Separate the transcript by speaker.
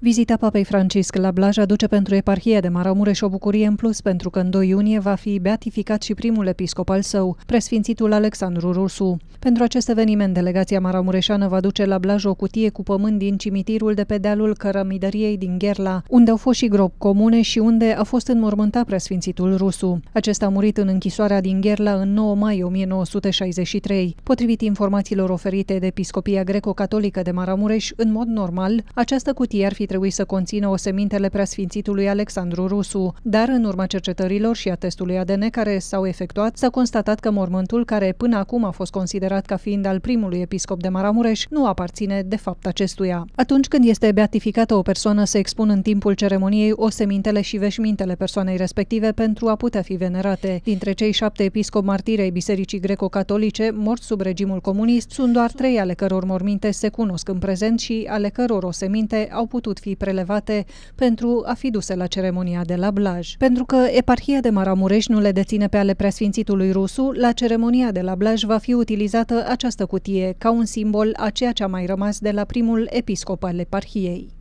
Speaker 1: Vizita Papei Francisc la Blaj aduce pentru eparhia de Maramureș o bucurie în plus pentru că în 2 iunie va fi beatificat și primul episcop al său, presfințitul Alexandru Rusu. Pentru acest eveniment, delegația maramureșană va duce la Blaj o cutie cu pământ din cimitirul de pe dealul Cărămidăriei din Gherla, unde au fost și grob comune și unde a fost înmormântat presfințitul Rusu. Acesta a murit în închisoarea din Gherla în 9 mai 1963. Potrivit informațiilor oferite de Episcopia Greco-Catolică de Maramureș, în mod normal, această cutie ar fi trebui să conțină o semintele preasfințitului Alexandru Rusu, dar în urma cercetărilor și a testului ADN care s-au efectuat, s-a constatat că mormântul, care până acum a fost considerat ca fiind al primului episcop de Maramureș, nu aparține de fapt acestuia. Atunci când este beatificată o persoană, se expun în timpul ceremoniei osemintele și veșmintele persoanei respective pentru a putea fi venerate. Dintre cei șapte episcop martiri ai Bisericii Greco-Catolice, morți sub regimul comunist, sunt doar trei ale căror morminte se cunosc în prezent și ale căror oseminte au putut pot fi prelevate pentru a fi duse la ceremonia de la Blaj. Pentru că eparhia de Maramureș nu le deține pe ale preasfințitului Rusu, la ceremonia de la Blaj va fi utilizată această cutie ca un simbol a ceea ce a mai rămas de la primul episcop al eparhiei.